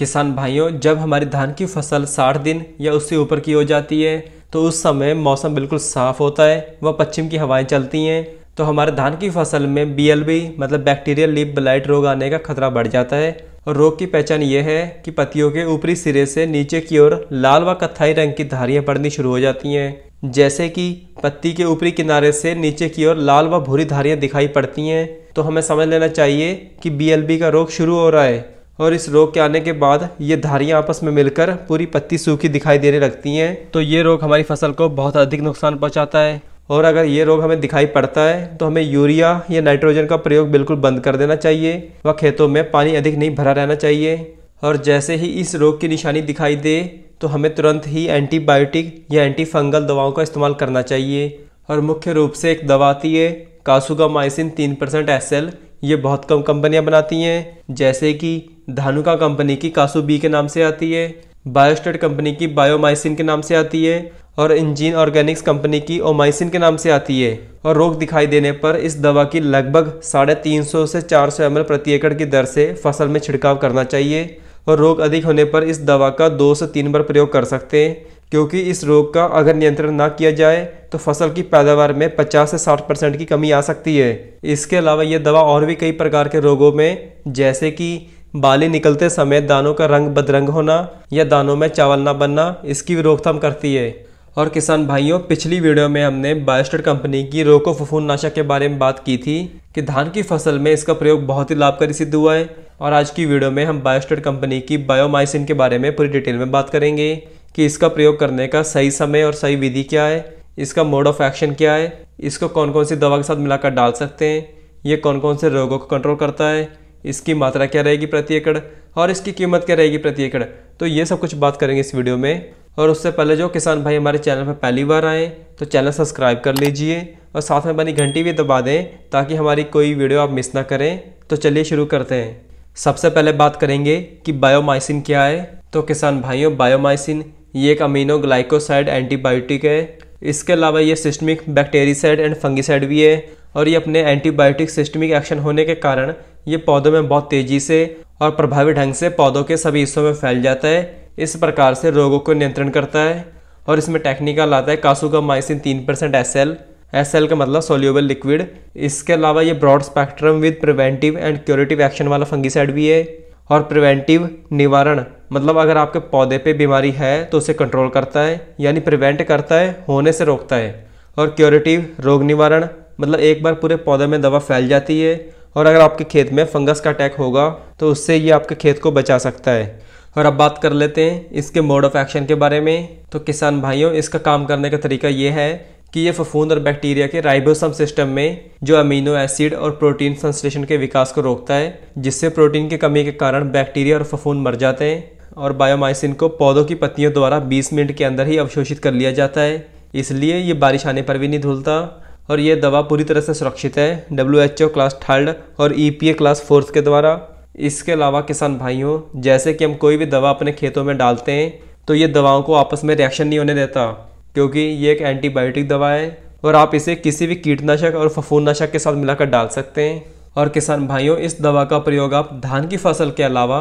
किसान भाइयों जब हमारी धान की फसल साठ दिन या उससे ऊपर की हो जाती है तो उस समय मौसम बिल्कुल साफ होता है व पश्चिम की हवाएं चलती हैं तो हमारे धान की फसल में बीएलबी मतलब बैक्टीरियल लिप ब्लाइट रोग आने का खतरा बढ़ जाता है और रोग की पहचान यह है कि पत्तियों के ऊपरी सिरे से नीचे की ओर लाल व कत्थाई रंग की धारियां पड़नी शुरू हो जाती हैं जैसे कि पत्ती के ऊपरी किनारे से नीचे की ओर लाल व भूरी धारियां दिखाई पड़ती हैं तो हमें समझ लेना चाहिए कि बीएलबी का रोग शुरू हो रहा है और इस रोग के आने के बाद ये धारियाँ आपस में मिलकर पूरी पत्ती सूखी दिखाई देने लगती हैं तो ये रोग हमारी फसल को बहुत अधिक नुकसान पहुँचाता है और अगर ये रोग हमें दिखाई पड़ता है तो हमें यूरिया या नाइट्रोजन का प्रयोग बिल्कुल बंद कर देना चाहिए व खेतों में पानी अधिक नहीं भरा रहना चाहिए और जैसे ही इस रोग की निशानी दिखाई दे तो हमें तुरंत ही एंटीबायोटिक या एंटी फंगल दवाओं का इस्तेमाल करना चाहिए और मुख्य रूप से एक दवा आती है कासुगा माइसिन तीन परसेंट एस ये बहुत कम कंपनियां बनाती हैं जैसे कि धानुका कंपनी की कासू बी के नाम से आती है बायोस्टेट कंपनी की बायोमाइसिन के नाम से आती है और इंजीन ऑर्गेनिक्स कंपनी की ओमाइसिन के नाम से आती है और रोग दिखाई देने पर इस दवा की लगभग साढ़े तीन सौ से चार सौ एम प्रति एकड़ की दर से फसल में छिड़काव करना चाहिए और रोग अधिक होने पर इस दवा का दो से तीन बार प्रयोग कर सकते हैं क्योंकि इस रोग का अगर नियंत्रण ना किया जाए तो फसल की पैदावार में 50 से 60 परसेंट की कमी आ सकती है इसके अलावा यह दवा और भी कई प्रकार के रोगों में जैसे कि बाली निकलते समय दानों का रंग बदरंग होना या दानों में चावल ना बनना इसकी भी रोकथाम करती है और किसान भाइयों पिछली वीडियो में हमने बायोस्टर कंपनी की रोको फफून नाशक के बारे में बात की थी कि धान की फसल में इसका प्रयोग बहुत ही लाभकारी सिद्ध हुआ है और आज की वीडियो में हम बायोस्टर कंपनी की बायोमाइसिन के बारे में पूरी डिटेल में बात करेंगे कि इसका प्रयोग करने का सही समय और सही विधि क्या है इसका मोड ऑफ एक्शन क्या है इसको कौन कौन सी दवा के साथ मिलाकर डाल सकते हैं ये कौन कौन से रोगों को कंट्रोल करता है इसकी मात्रा क्या रहेगी प्रति एकड़ और इसकी कीमत क्या रहेगी प्रति एकड़ तो ये सब कुछ बात करेंगे इस वीडियो में और उससे पहले जो किसान भाई हमारे चैनल पर पहली बार आएँ तो चैनल सब्सक्राइब कर लीजिए और साथ में बनी घंटी भी दबा दें ताकि हमारी कोई वीडियो आप मिस ना करें तो चलिए शुरू करते हैं सबसे पहले बात करेंगे कि बायोमाइसिन क्या है तो किसान भाइयों बायोमाइसिन ये एक अमीनो ग्लाइकोसाइड एंटीबायोटिक है इसके अलावा ये सिस्टमिक बैक्टेरिसाइड एंड फंगिसाइड भी है और ये अपने एंटीबायोटिक सिस्टमिक एक्शन होने के कारण ये पौधों में बहुत तेज़ी से और प्रभावी ढंग से पौधों के सभी हिस्सों में फैल जाता है इस प्रकार से रोगों को नियंत्रण करता है और इसमें टेक्निकल आता है कासूगा माइसिन तीन percent S L S L का मतलब सोल्यूबल लिक्विड इसके अलावा ये broad spectrum with preventive and curative action वाला फंगिसाइड भी है और प्रिवेंटिव निवारण मतलब अगर आपके पौधे पे बीमारी है तो उसे कंट्रोल करता है यानी प्रिवेंट करता है होने से रोकता है और क्योरेटिव रोग निवारण मतलब एक बार पूरे पौधे में दवा फैल जाती है और अगर आपके खेत में फंगस का अटैक होगा तो उससे ये आपके खेत को बचा सकता है और अब बात कर लेते हैं इसके मोड ऑफ एक्शन के बारे में तो किसान भाइयों इसका काम करने का तरीका ये है कि ये फफूंद और बैक्टीरिया के राइबोसम सिस्टम में जो अमीनो एसिड और प्रोटीन संश्लेषण के विकास को रोकता है जिससे प्रोटीन की कमी के कारण बैक्टीरिया और फफूंद मर जाते हैं और बायोमाइसिन को पौधों की पत्तियों द्वारा 20 मिनट के अंदर ही अवशोषित कर लिया जाता है इसलिए ये बारिश आने पर भी नहीं धुलता और ये दवा पूरी तरह से सुरक्षित है W H O class third और E P A class fourth के द्वारा इसके अलावा किसान भाइयों जैसे कि हम कोई भी दवा अपने खेतों में डालते हैं तो ये दवाओं को आपस में रिएक्शन नहीं होने देता क्योंकि ये एक एंटीबायोटिक दवा है और आप इसे किसी भी कीटनाशक और फफूंदनाशक के साथ मिलाकर डाल सकते हैं और किसान भाइयों इस दवा का प्रयोग आप धान की फसल के अलावा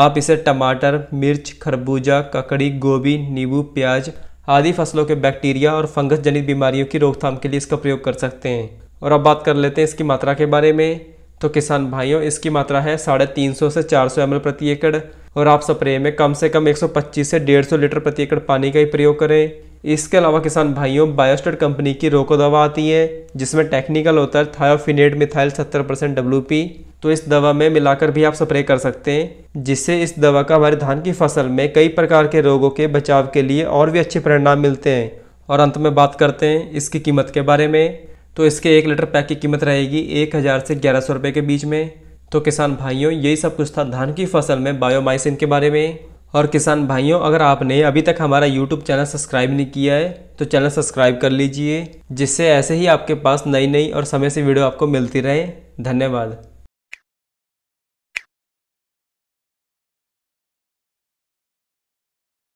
आप इसे टमाटर मिर्च खरबूजा ककड़ी गोभी नींबू प्याज आदि फसलों के बैक्टीरिया और फंगस जनित बीमारियों की रोकथाम के लिए इसका प्रयोग कर सकते हैं और अब बात कर लेते हैं इसकी मात्रा के बारे में तो किसान भाइयों इसकी मात्रा है साढ़े तीन सौ से चार सौ एम प्रति एकड़ और आप स्प्रे में कम से कम एक सौ पच्चीस से डेढ़ सौ लीटर प्रति एकड़ पानी का ही प्रयोग करें इसके अलावा किसान भाइयों बायोस्टेट कंपनी की रोको दवा आती है जिसमें टेक्निकल होता है थायोफिनेट मिथाइल सत्तर परसेंट डब्ल्यू तो इस दवा में मिलाकर भी आप स्प्रे कर सकते हैं जिससे इस दवा का हमारे धान की फसल में कई प्रकार के रोगों के बचाव के लिए और भी अच्छे परिणाम मिलते हैं और अंत में बात करते हैं इसकी कीमत के बारे में तो इसके एक लीटर पैक की कीमत रहेगी एक हज़ार से ग्यारह सौ रुपये के बीच में तो किसान भाइयों यही सब कुछ था धान की फसल में बायोमाइसिन के बारे में और किसान भाइयों अगर आपने अभी तक हमारा YouTube चैनल सब्सक्राइब नहीं किया है तो चैनल सब्सक्राइब कर लीजिए जिससे ऐसे ही आपके पास नई नई और समय से वीडियो आपको मिलती रहे धन्यवाद